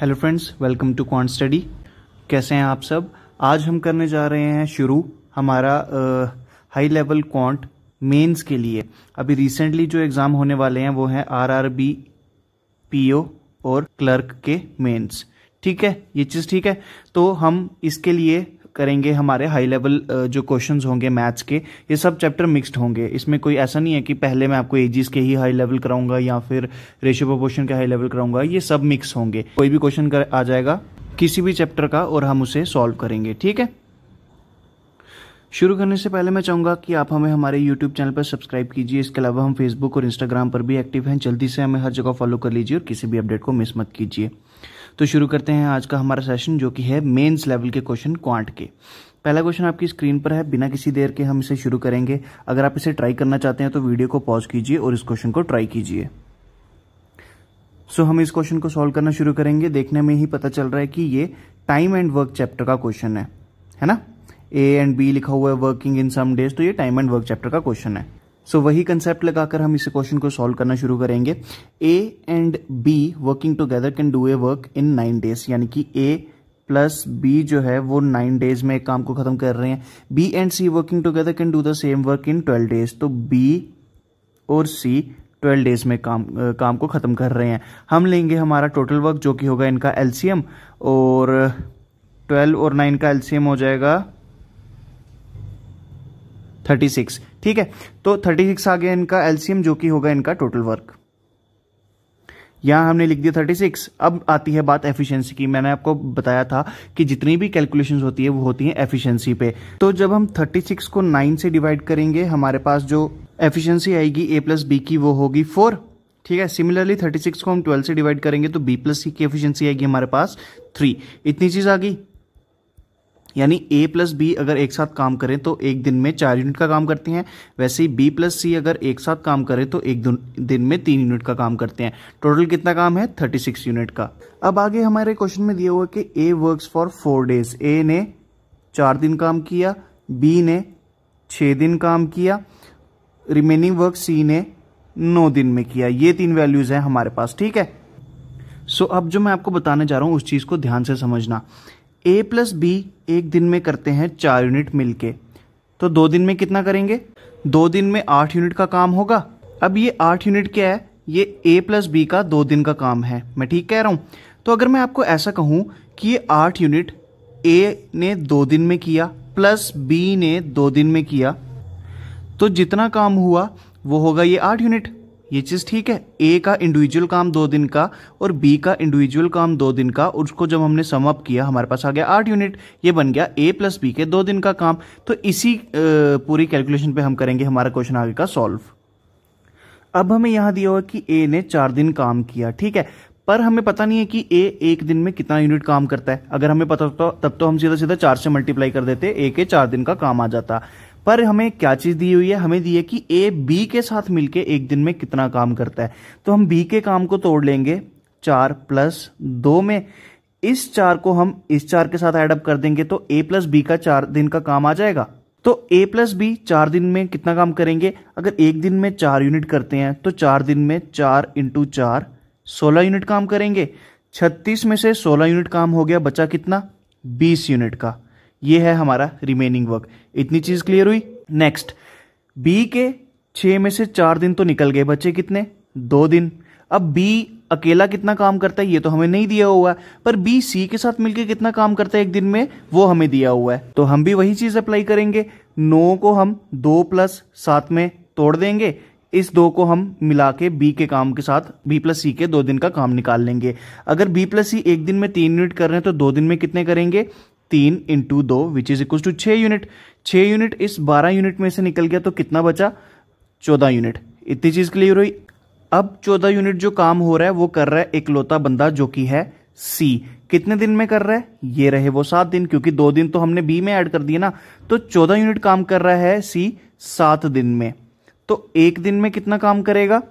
hello friends welcome to quant study कैसे हैं आप सब आज हम करने जा रहे हैं शुरू हमारा हाई लेवल क्वांट मेंस के लिए अभी रिसेंटली जो एग्ज़ाम होने वाले हैं वो हैं आरआरबी पीओ और क्लर्क के मेंस ठीक है ये चीज़ ठीक है तो हम इसके लिए करेंगे हमारे हाई लेवल जो क्वेश्चंस होंगे मैथ्स के ये सब चैप्टर मिक्स्ड होंगे इसमें कोई ऐसा नहीं है कि पहले मैं आपको एजीस के ही हाई लेवल कराऊंगा या फिर रेशियो प्रोपोर्शन के हाई लेवल कराऊंगा ये सब मिक्स होंगे कोई भी क्वेश्चन आ जाएगा किसी भी चैप्टर का और हम उसे सॉल्व करेंगे ठीक है शुरू करने से पहले मैं चाहूंगा कि आप हमें हमारे YouTube चैनल पर सब्सक्राइब कीजिए इसके अलावा हम Facebook और Instagram पर भी एक्टिव हैं जल्दी से हमें हर जगह फॉलो कर लीजिए और किसी भी अपडेट को मिस मत कीजिए तो शुरू करते हैं आज का हमारा सेशन जो कि है मेंस लेवल के क्वेश्चन क्वांट के पहला क्वेश्चन आपकी स्क्रीन पर है बिना किसी देर के हम इसे शुरू करेंगे अगर आप इसे ट्राई करना चाहते हैं तो वीडियो को पॉज कीजिए और इस क्वेश्चन को ट्राई कीजिए सो so, हम इस क्वेश्चन को सॉल्व करना शुरू करेंगे देखने में ही पता चल रहा है कि ये टाइम एंड वर्क चैप्टर का क्वेश्चन है है ना ए एंड बी लिखा हुआ है वर्किंग इन सम डेज तो ये टाइम एंड वर्क चैप्टर का क्वेश्चन है सो so, वही कंसेप्ट लगाकर हम इस क्वेश्चन को सॉल्व करना शुरू करेंगे A and B working together can do a work in nine days यानी कि ए प्लस बी जो है वो नाइन डेज में काम को खत्म कर रहे हैं B and C working together can do the same work in twelve days तो बी और सी ट्वेल्व डेज में काम आ, काम को ख़त्म कर रहे हैं हम लेंगे हमारा टोटल वर्क जो कि होगा इनका एलसीएम और ट्वेल्व और नाइन का एलसीएम हो जाएगा थर्टी सिक्स ठीक है तो थर्टी सिक्स आ गया इनका एलसीएम जो कि होगा इनका टोटल वर्क यहां हमने लिख दिया 36 अब आती है बात एफिशिएंसी की मैंने आपको बताया था कि जितनी भी कैलकुलेशंस होती है वो होती है एफिशिएंसी पे तो जब हम 36 को 9 से डिवाइड करेंगे हमारे पास जो एफिशिएंसी आएगी ए प्लस बी की वो होगी 4 ठीक है सिमिलरली 36 को हम 12 से डिवाइड करेंगे तो बी प्लस सी की एफिशियंसी आएगी हमारे पास थ्री इतनी चीज़ आ गई यानी ए प्लस बी अगर एक साथ काम करें तो एक दिन में चार यूनिट का काम करते हैं वैसे ही बी प्लस सी अगर एक साथ काम करें तो एक दिन में तीन यूनिट का काम करते हैं टोटल कितना काम है थर्टी सिक्स यूनिट का अब आगे हमारे क्वेश्चन में दिया हुआ कि A works for four days A ने चार दिन काम किया बी ने छः दिन काम किया रिमेनिंग वर्क सी ने नौ दिन में किया ये तीन वैल्यूज़ हैं हमारे पास ठीक है सो so, अब जो मैं आपको बताने जा रहा हूँ उस चीज़ को ध्यान से समझना ए प्लस बी एक दिन में करते हैं चार यूनिट मिलके तो दो दिन में कितना करेंगे दो दिन में आठ यूनिट का काम होगा अब ये आठ यूनिट क्या है ये ए प्लस बी का दो दिन का काम है मैं ठीक कह रहा हूं तो अगर मैं आपको ऐसा कहूं कि ये आठ यूनिट ए ने दो दिन में किया प्लस बी ने दो दिन में किया तो जितना काम हुआ वो होगा ये आठ यूनिट ये चीज़ ठीक है ए का इंडिविजुअल काम दो दिन का और बी का इंडिविजुअल काम दो दिन का उसको जब हमने समअप किया हमारे पास आ गया आठ यूनिट ये बन गया ए प्लस बी के दो दिन का काम तो इसी पूरी कैलकुलेशन पे हम करेंगे हमारा क्वेश्चन आगे का सॉल्व अब हमें यहाँ दिया हुआ कि ए ने चार दिन काम किया ठीक है पर हमें पता नहीं है कि ए एक दिन में कितना यूनिट काम करता है अगर हमें पता होता तो, तब तो हम सीधा सीधा चार से मल्टीप्लाई कर देते ए के चार दिन का काम आ जाता पर हमें क्या चीज़ दी हुई है हमें दी है कि ए बी के साथ मिलके एक दिन में कितना काम करता है तो हम बी के काम को तोड़ लेंगे चार प्लस दो में इस चार को हम इस चार के साथ एडअप कर देंगे तो ए प्लस बी का चार दिन का काम आ जाएगा तो ए प्लस बी चार दिन में कितना काम करेंगे अगर एक दिन में चार यूनिट करते हैं तो चार दिन में चार इंटू चार सोलह यूनिट काम करेंगे छत्तीस में से सोलह यूनिट काम हो गया बचा कितना बीस यूनिट का ये है हमारा रिमेनिंग वर्क इतनी चीज क्लियर हुई नेक्स्ट बी के छ में से चार दिन तो निकल गए बच्चे कितने दो दिन अब बी अकेला कितना काम करता है ये तो हमें नहीं दिया हुआ है पर बी सी के साथ मिलकर कितना काम करता है एक दिन में वो हमें दिया हुआ है तो हम भी वही चीज़ अप्लाई करेंगे नो को हम दो प्लस सात में तोड़ देंगे इस दो को हम मिला के बी के काम के साथ बी प्लस सी के दो दिन का काम निकाल लेंगे अगर बी प्लस सी एक दिन में तीन यूनिट कर रहे हैं तो दो दिन में कितने करेंगे तीन इंटू दो विच इज इक्वल टू छ यूनिट छ यूनिट इस बारह यूनिट में से निकल गया तो कितना बचा चौदह यूनिट इतनी चीज़ क्लियर हुई अब चौदह यूनिट जो काम हो रहा है वो कर रहा है इकलौता बंदा जो कि है सी कितने दिन में कर रहा है ये रहे वो सात दिन क्योंकि दो दिन तो हमने बी में ऐड कर दिए ना तो चौदह यूनिट काम कर रहा है सी सात दिन में तो एक दिन में कितना काम करेगा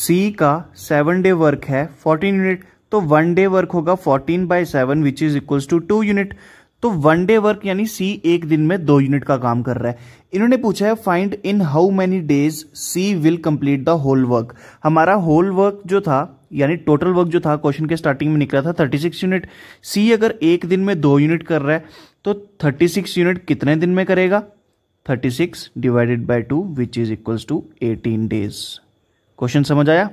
सी का सेवन डे वर्क है फोर्टीन यूनिट तो वन डे वर्क होगा fourteen by seven which is equals to two unit तो वन डे वर्क यानी सी एक दिन में दो यूनिट का काम कर रहा है इन्होंने पूछा है find in how many days C will complete the whole work हमारा होल वर्क जो था यानी टोटल वर्क जो था क्वेश्चन के स्टार्टिंग में निकला था 36 यूनिट सी अगर एक दिन में दो यूनिट कर रहा है तो 36 यूनिट कितने दिन में करेगा 36 divided by two which is equals to 18 days question समझ आया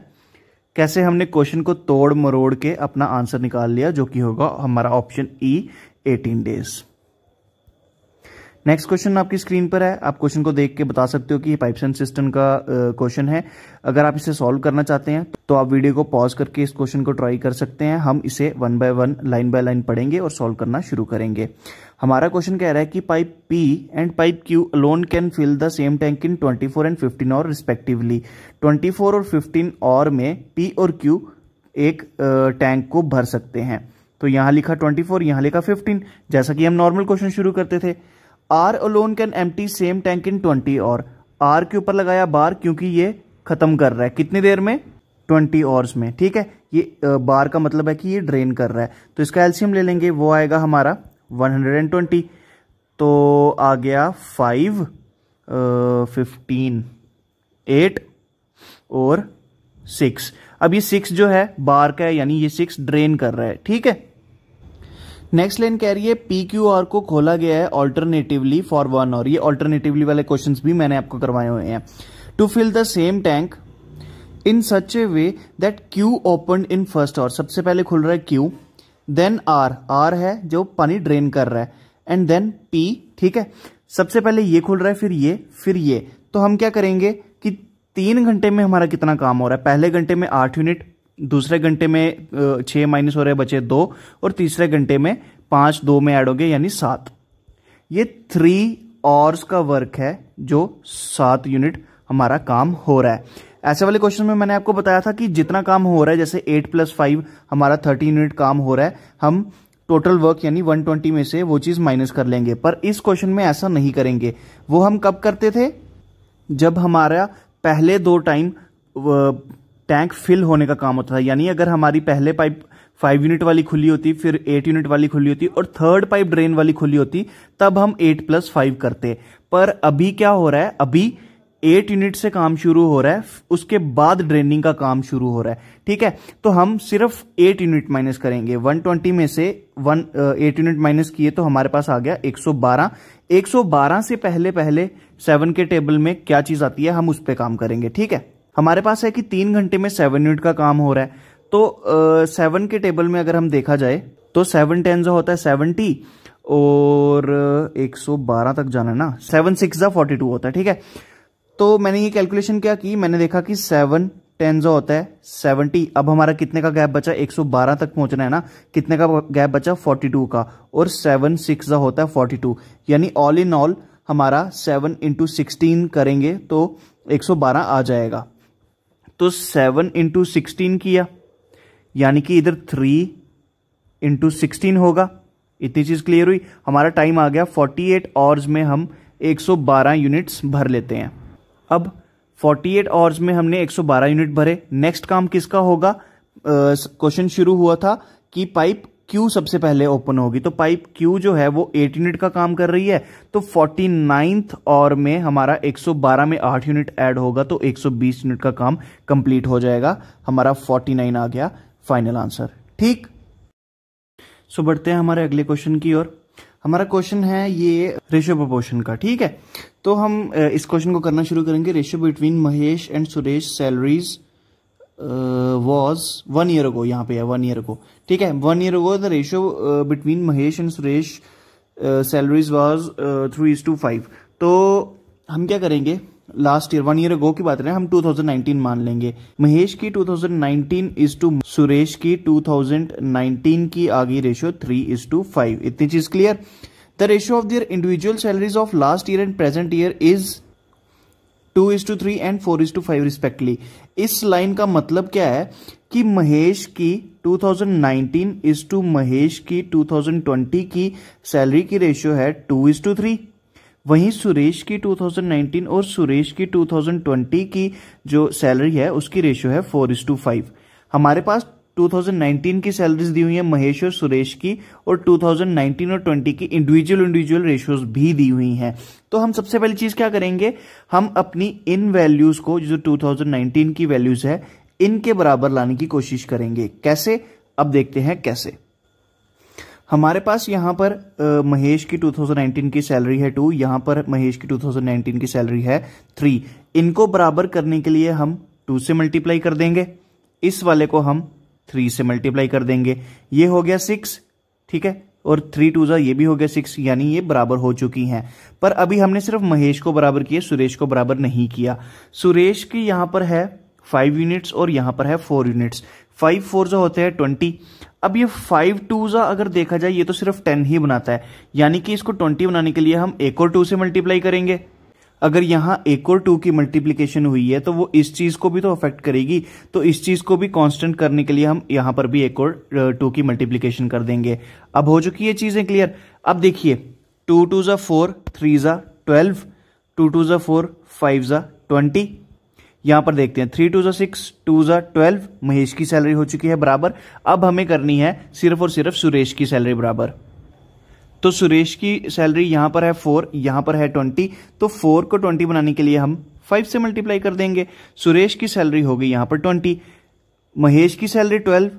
कैसे हमने क्वेश्चन को तोड़ मरोड़ के अपना आंसर निकाल लिया जो कि होगा हमारा option E 18 days next question आपकी स्क्रीन पर है आप क्वेश्चन को देख के बता सकते हो कि ये पाइप्स एंड सिस्टम का क्वेश्चन है अगर आप इसे सॉल्व करना चाहते हैं तो आप वीडियो को पॉज करके इस क्वेश्चन को ट्राई कर सकते हैं हम इसे one by one line by line पढ़ेंगे और सॉल्व करना शुरू करेंगे हमारा क्वेश्चन कह रहा है कि pipe P and pipe Q alone can fill the same tank in 24 and 15 और रिस्पेक्टिवली 24 और 15 और में पी और क्यू एक टैंक को भर सकते हैं तो यहां लिखा 24 यहां लिखा 15 जैसा कि हम नॉर्मल क्वेश्चन शुरू करते थे आर अलोन कैन एम सेम टैंक इन ट्वेंटी और आर के ऊपर लगाया बार क्योंकि ये खत्म कर रहा है कितनी देर में 20 आवर्स में ठीक है ये बार का मतलब है कि ये ड्रेन कर रहा है तो इसका एल्सियम ले लेंगे वो आएगा हमारा 120 तो आ गया फाइव फिफ्टीन एट और सिक्स अब ये सिक्स जो है बार का है यानी ये सिक्स ड्रेन कर रहा है ठीक है नेक्स्ट लाइन कह रही है पी क्यू आर को खोला गया है ऑल्टरनेटिवली फॉर वन और ये ऑल्टरनेटिवली वाले क्वेश्चन भी मैंने आपको करवाए हुए हैं to fill the same tank in such a way that Q open in first और सबसे पहले खुल रहा है क्यू देन आर आर है जो पानी ड्रेन कर रहा है एंड देन पी ठीक है सबसे पहले ये खुल रहा है फिर ये फिर ये तो हम क्या करेंगे कि तीन घंटे में हमारा कितना काम हो रहा है पहले घंटे में आठ यूनिट दूसरे घंटे में छह माइनस हो रहे बचे दो और तीसरे घंटे में पांच दो में ऐड हो गए यानी सात ये थ्री आवर्स का वर्क है जो सात यूनिट हमारा काम हो रहा है ऐसे वाले क्वेश्चन में मैंने आपको बताया था कि जितना काम हो रहा है जैसे एट प्लस फाइव हमारा थर्टी यूनिट काम हो रहा है हम टोटल वर्क यानी 120 में से वो चीज़ माइनस कर लेंगे पर इस क्वेश्चन में ऐसा नहीं करेंगे वो हम कब करते थे जब हमारा पहले दो टाइम टैंक फिल होने का काम होता था यानी अगर हमारी पहले पाइप फाइव यूनिट वाली खुली होती फिर एट यूनिट वाली खुली होती और थर्ड पाइप ड्रेन वाली खुली होती तब हम एट प्लस फाइव करते पर अभी क्या हो रहा है अभी एट यूनिट से काम शुरू हो रहा है उसके बाद ड्रेनिंग का काम शुरू हो रहा है ठीक है तो हम सिर्फ एट यूनिट माइनस करेंगे 120 में से वन एट यूनिट माइनस किए तो हमारे पास आ गया 112 112 से पहले पहले सेवन के टेबल में क्या चीज आती है हम उस पर काम करेंगे ठीक है हमारे पास है कि तीन घंटे में सेवन यूनिट का काम हो रहा है तो सेवन uh, के टेबल में अगर हम देखा जाए तो सेवन टेन जो होता है सेवनटी और uh, बारह तक जाना ना सेवन सिक्स फोर्टी टू होता है ठीक है तो मैंने ये कैलकुलेशन क्या की मैंने देखा कि सेवन टेन जो होता है सेवनटी अब हमारा कितने का गैप बचा एक सौ बारह तक पहुंचना है ना कितने का गैप बचा फोर्टी टू का और सेवन सिक्स जो होता है फोर्टी टू यानी ऑल इन ऑल हमारा सेवन इंटू सिक्सटीन करेंगे तो एक सौ बारह आ जाएगा तो सेवन इंटू सिक्सटीन किया यानी कि इधर थ्री इंटू सिक्सटीन होगा इतनी चीज़ क्लियर हुई हमारा टाइम आ गया फोर्टी एट आवर्स में हम 112 यूनिट्स भर लेते हैं अब 48 आवर्स में हमने 112 यूनिट भरे नेक्स्ट काम किसका होगा क्वेश्चन uh, शुरू हुआ था कि पाइप क्यू सबसे पहले ओपन होगी तो पाइप क्यू जो है वो 8 यूनिट का काम कर रही है तो फोर्टी नाइन्थ और में हमारा 112 में 8 यूनिट ऐड होगा तो 120 यूनिट का काम कंप्लीट हो जाएगा हमारा 49 आ गया फाइनल आंसर ठीक सो बढ़ते हैं हमारे अगले क्वेश्चन की ओर हमारा क्वेश्चन है ये रेशियो प्रपोशन का ठीक है तो हम इस क्वेश्चन को करना शुरू करेंगे ratio between Mahesh and Suresh salaries was one year ago यहाँ पे है वन ईयर अगो ठीक है one year ago the ratio between Mahesh and Suresh salaries was three is to five तो हम क्या करेंगे last year one year go की बात रहे हम 2019 मान लेंगे महेश की 2019 इज टू सुरेश की 2019 की आगे ratio three is to five इतनी चीज clear the ratio of their individual salaries of last year and present year is to is to three and four is to five respectively इस line का मतलब क्या है कि महेश की 2019 थाउजेंड इज टू महेश की 2020 की सैलरी की रेशियो है टू इज टू थ्री वहीं सुरेश की 2019 और सुरेश की 2020 की जो सैलरी है उसकी रेशियो है फोर इज टू फाइव हमारे पास 2019 की सैलरीज दी हुई है महेश और सुरेश की और 2019 और 20 की इंडिविजुअल इंडिविजुअल रेशियोज भी दी हुई हैं तो हम सबसे पहली चीज क्या करेंगे हम अपनी इन वैल्यूज को जो 2019 की वैल्यूज है इनके बराबर लाने की कोशिश करेंगे कैसे अब देखते हैं कैसे हमारे पास यहाँ पर आ, महेश की 2019 की सैलरी है टू यहाँ पर महेश की 2019 की सैलरी है थ्री इनको बराबर करने के लिए हम टू से मल्टीप्लाई कर देंगे इस वाले को हम थ्री से मल्टीप्लाई कर देंगे ये हो गया सिक्स ठीक है और थ्री टू ज़ा ये भी हो गया सिक्स यानी ये बराबर हो चुकी हैं पर अभी हमने सिर्फ महेश को बराबर किया सुरेश को बराबर नहीं किया सुरेश की यहाँ पर है फाइव यूनिट्स और यहाँ पर है फोर यूनिट्स फाइव फोर जो होते हैं ट्वेंटी अब ये फाइव टू जो अगर देखा जाए ये तो सिर्फ टेन ही बनाता है यानी कि इसको ट्वेंटी बनाने के लिए हम एक और टू से मल्टीप्लाई करेंगे अगर यहाँ एक और टू की मल्टीप्लीकेशन हुई है तो वो इस चीज को भी तो अफेक्ट करेगी तो इस चीज को भी कांस्टेंट करने के लिए हम यहाँ पर भी एक और टू की मल्टीप्लीकेशन कर देंगे अब हो चुकी है चीजें क्लियर अब देखिए टू टू जा फोर थ्री जा ट्वेल्व टू टू जा फोर फाइव जा ट्वेंटी यहां पर देखते हैं थ्री टू जो सिक्स टू जो ट्वेल्व महेश की सैलरी हो चुकी है बराबर अब हमें करनी है सिर्फ और सिर्फ सुरेश की सैलरी बराबर तो सुरेश की सैलरी यहां पर है फोर यहां पर है ट्वेंटी तो फोर को ट्वेंटी बनाने के लिए हम फाइव से मल्टीप्लाई कर देंगे सुरेश की सैलरी होगी यहां पर ट्वेंटी महेश की सैलरी ट्वेल्व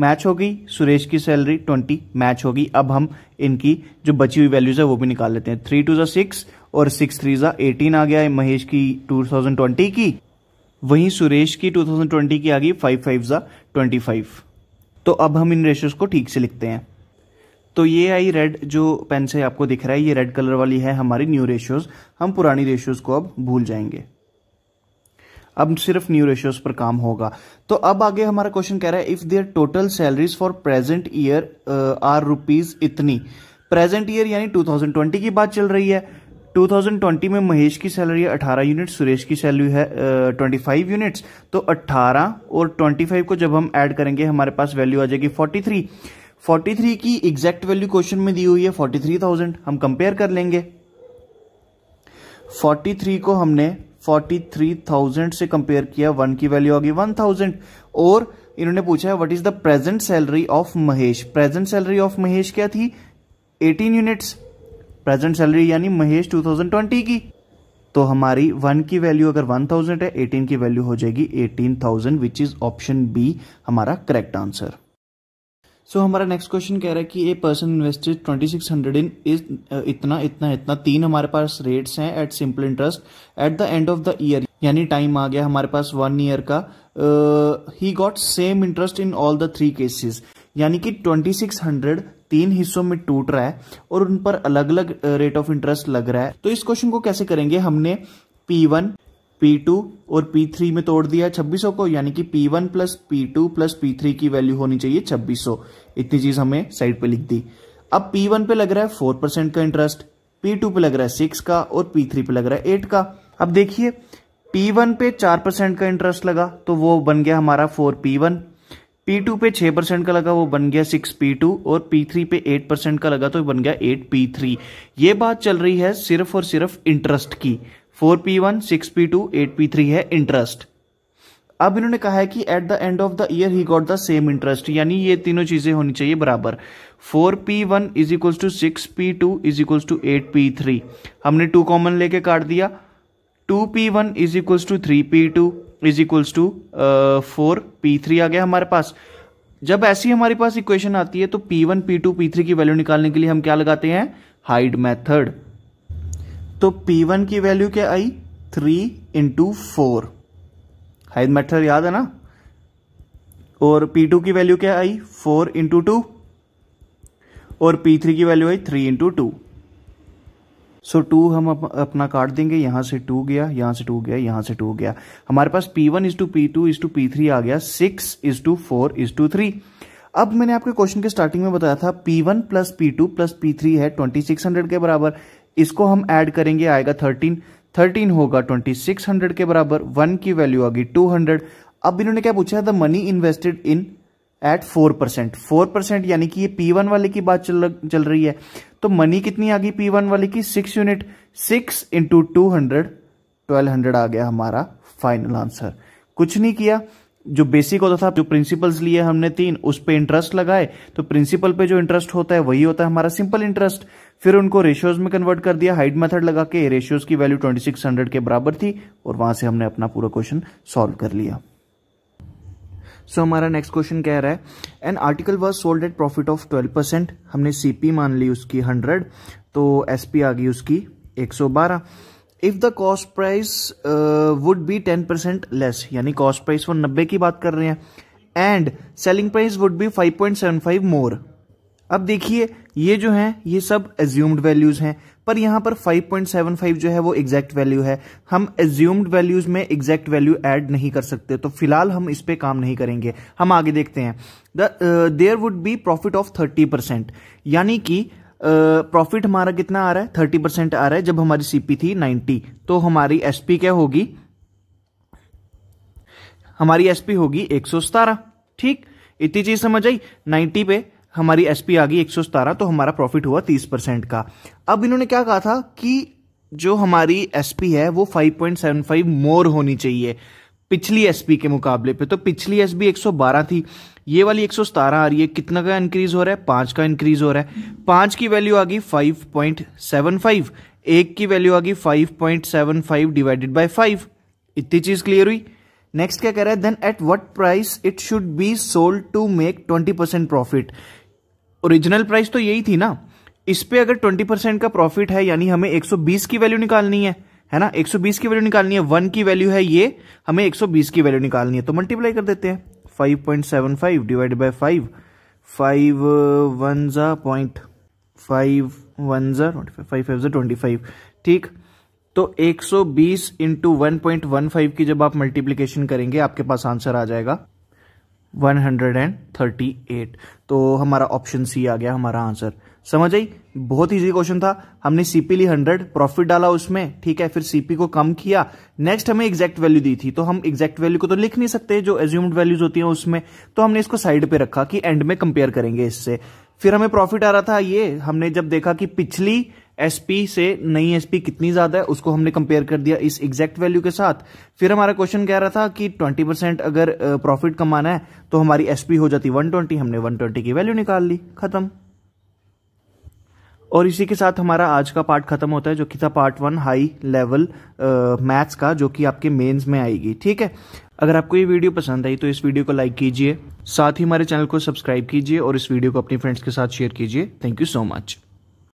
मैच होगी सुरेश की सैलरी ट्वेंटी मैच होगी अब हम इनकी जो बची हुई वैल्यूज है वो भी निकाल लेते हैं थ्री टू ज़ा सिक्स और सिक्स थ्री जो एटीन आ गया है महेश की टू थाउजेंड ट्वेंटी की वहीं सुरेश की 2020 की आ गई फाइव फाइव ज़ा ट्वेंटी फाइव तो अब हम इन रेशोज़ को ठीक से लिखते हैं तो ये आई रेड जो पेन से आपको दिख रहा है ये रेड कलर वाली है हमारी न्यू रेशियोज़ हम पुरानी रेशियोज़ को अब भूल जाएंगे अब सिर्फ न्यू रेशियोज पर काम होगा तो अब आगे हमारा क्वेश्चन कह रहा है if their total salaries for present year are rupees इतनी प्रेजेंट ईयर यानी 2020 की बात चल रही है 2020 में महेश की सैलरी है 18 यूनिट सुरेश की सैलरी है uh, 25 यूनिट्स तो 18 और 25 को जब हम ऐड करेंगे हमारे पास वैल्यू आ जाएगी 43 43 की एग्जैक्ट वैल्यू क्वेश्चन में दी हुई है 43,000 हम कंपेयर कर लेंगे 43 को हमने 43,000 से कंपेयर किया वन की वैल्यू आ गई थाउजेंड और इन्होंने पूछा है what is the present salary of Mahesh present salary of Mahesh क्या थी एटीन यूनिट्स प्रेजेंट सैलरी यानी महेश 2020 की तो हमारी वन की वैल्यू अगर 1000 है 18 की वैल्यू हो जाएगी 18000 विच इज ऑप्शन बी हमारा करेक्ट आंसर सो हमारा नेक्स्ट क्वेश्चन कह रहा है कि a person invested 2600 in is इतना इतना इतना तीन हमारे पास रेट्स हैं at simple interest at the end of the year यानी टाइम आ गया हमारे पास वन ईयर का he got same interest in all the three cases यानी कि 2600 तीन हिस्सों में टूट रहा है और उन पर अलग अलग रेट ऑफ इंटरेस्ट लग रहा है तो इस क्वेश्चन को कैसे करेंगे हमने पी वन पी टू और पी थ्री में तोड़ दिया 2600 को यानी कि P one plus P two plus P three की वैल्यू होनी चाहिए छब्बीस इतनी चीज हमें साइड पे लिख दी अब पी वन पे लग रहा है फोर परसेंट का इंटरेस्ट पी टू पे लग रहा है सिक्स का और पी थ्री पे लग रहा है एट का अब देखिए पी वन पे चार परसेंट का इंटरेस्ट लगा तो वो बन गया हमारा four P one P two पे छः परसेंट का लगा वो बन गया सिक्स पी टू और पी थ्री पे एट परसेंट का लगा तो बन गया एट पी थ्री ये बात चल रही है सिर्फ और सिर्फ इंटरेस्ट की four P one six P two eight P three है इंटरेस्ट अब इन्होंने कहा है कि at the end of the year he got the same interest यानी ये तीनों चीजें होनी चाहिए बराबर four P one is equal to six P two is equal to eight P three हमने टू कॉमन लेके काट दिया two P one is equal to three P two is equals to four P three आ गया हमारे पास जब ऐसी हमारे पास इक्वेशन आती है तो P one P two P three की वैल्यू निकालने के लिए हम क्या लगाते हैं हाइड मैथड तो पी वन की वैल्यू क्या आई three into four hide method याद है ना और पी टू की वैल्यू क्या आई फोर इंटू टू और पी थ्री की वैल्यू आई three into two so so, two हम अप, अपना काट देंगे यहाँ से टू गया यहाँ से टू गया यहाँ से टू गया हमारे पास P one is two P two is two P three आ गया six is two four is to three अब मैंने आपके क्वेश्चन के स्टार्टिंग में बताया था P one plus P two plus P three है ट्वेंटी सिक्स हंड्रेड के बराबर इसको हम ऐड करेंगे आएगा थर्टीन थर्टीन होगा ट्वेंटी सिक्स हंड्रेड के बराबर वन की वैल्यू आ गई टू हंड्रेड अब इन्होंने क्या पूछा है the money invested in at four percent four percent यानी कि ये पी वन वाले की बात चल चल रही है तो मनी कितनी आ गई पी वन वाले की six unit six into two hundred twelve hundred आ गया हमारा फाइनल आंसर कुछ नहीं किया जो बेसिक होता था जो प्रिंसिपल्स लिए हमने तीन उस पे इंटरेस्ट लगाए तो प्रिंसिपल पे जो इंटरेस्ट होता है वही होता है हमारा सिंपल इंटरेस्ट फिर उनको रेशियोज में कन्वर्ट कर दिया हाइट मेथड लगा के रेशियोज की वैल्यू 2600 के बराबर थी और वहां से हमने अपना पूरा क्वेश्चन सॉल्व कर लिया सो हमारा नेक्स्ट क्वेश्चन कह रहा है an article was sold at profit of twelve percent हमने सीपी मान ली उसकी हंड्रेड तो एसपी आ गई उसकी एक सौ बारह if the cost price would be ten percent less यानी कॉस्ट प्राइस वो नब्बे की बात कर रहे हैं and selling price would be five point seven five more अब देखिए ये जो है ये सब एज्यूम्ड वैल्यूज हैं पर यहां पर 5.75 जो है वो एग्जैक्ट वैल्यू है हम एज्यूम्ड वैल्यूज में एग्जैक्ट वैल्यू एड नहीं कर सकते तो फिलहाल हम इस पर काम नहीं करेंगे हम आगे देखते हैं there would be profit of thirty percent यानी कि प्रॉफिट uh, हमारा कितना आ रहा है थर्टी परसेंट आ रहा है जब हमारी सीपी थी नाइन्टी तो हमारी एसपी क्या होगी हमारी एसपी होगी एक सौ सतारह ठीक इतनी चीज समझ आई नाइन्टी पे हमारी एसपी आ गई एक तो हमारा प्रॉफिट हुआ तीस परसेंट का अब इन्होंने क्या कहा था कि जो हमारी एसपी है वो 5.75 मोर होनी चाहिए पिछली एसपी के मुकाबले पे तो पिछली एसपी 112 थी ये वाली 117 आ रही है कितना का इंक्रीज हो रहा है पांच का इंक्रीज हो रहा है पांच की वैल्यू आ गई 5.75 एक की वैल्यू आ गई 5.75 डिवाइडेड बाय 5 इतनी चीज क्लियर हुई नेक्स्ट क्या कह रहा है then at what price it should be sold to make 20% profit original price तो यही थी ना इस पे अगर 20 परसेंट का प्रॉफिट है यानी हमें 120 की वैल्यू निकालनी है है ना 120 की वैल्यू निकालनी है वन की वैल्यू है ये हमें 120 की वैल्यू निकालनी है तो मल्टीप्लाई कर देते हैं 5.75 point seven five divide by five five one ज़ा पॉइंट फाइव वन ज़ा फाइव फाइव ज़ा ट्वेंटी फाइव ठीक तो 120 सौ बीस into one point one five की जब आप मल्टीप्लीकेशन करेंगे आपके पास आंसर आ जाएगा 138 तो हमारा ऑप्शन सी आ गया हमारा आंसर समझ आई बहुत इजी क्वेश्चन था हमने सीपी ली 100 प्रॉफिट डाला उसमें ठीक है फिर सीपी को कम किया नेक्स्ट हमें एग्जैक्ट वैल्यू दी थी तो हम एग्जैक्ट वैल्यू को तो लिख नहीं सकते जो एज्यूम्ड वैल्यूज होती हैं उसमें तो हमने इसको साइड पे रखा कि एंड में कंपेयर करेंगे इससे फिर हमें प्रॉफिट आ रहा था ये हमने जब देखा कि पिछली एसपी से नई एसपी कितनी ज्यादा है उसको हमने कंपेयर कर दिया इस एग्जैक्ट वैल्यू के साथ फिर हमारा क्वेश्चन कह रहा था कि 20 परसेंट अगर प्रॉफिट कमाना है तो हमारी एसपी हो जाती 120 हमने 120 की वैल्यू निकाल ली खत्म और इसी के साथ हमारा आज का पार्ट खत्म होता है जो कि था part one high level maths का जो कि आपके मेंस में आएगी ठीक है अगर आपको ये वीडियो पसंद आई तो इस वीडियो को लाइक कीजिए साथ ही हमारे चैनल को सब्सक्राइब कीजिए और इस वीडियो को अपने फ्रेंड्स के साथ शेयर कीजिए थैंक यू सो मच